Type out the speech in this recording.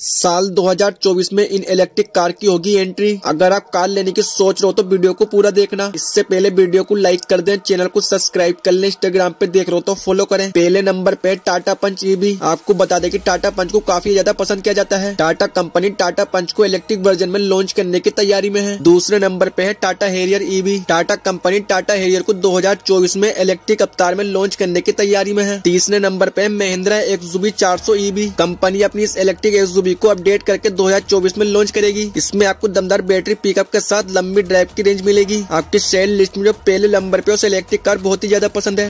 साल 2024 में इन electric car की होगी एंट्री अगर आप कार लेने की सोच रहे हो तो वीडियो को पूरा देखना इससे पहले वीडियो को लाइक कर दें चैनल को सब्सक्राइब कर लें इंस्टाग्राम पे देख रहे हो तो फॉलो करें पहले नंबर पे टाटा पंच ये भी आपको बता दें कि टाटा पंच को काफी ज्यादा पसंद किया जाता है टाटा कंपनी टाटा पंच को इलेक्ट्रिक वर्जन में लॉन्च करने की तैयारी में है दूसरे नंबर पे है Tata Harrier E Tata company Tata Harrier को दो में इलेक्ट्रिक अवतार में लॉन्च करने की तैयारी में है तीसरे नंबर पे महिंद्रा एक्सुबी चार सौ कंपनी अपनी इस इलेक्ट्रिक एक्सुबी यूवी को अपडेट करके 2024 में लॉन्च करेगी इसमें आपको दमदार बैटरी पिकअप के साथ लंबी ड्राइव की रेंज मिलेगी आपकी सेल लिस्ट में जो पहले नंबर पे और इलेक्ट्रिक कार बहुत ही ज्यादा पसंद है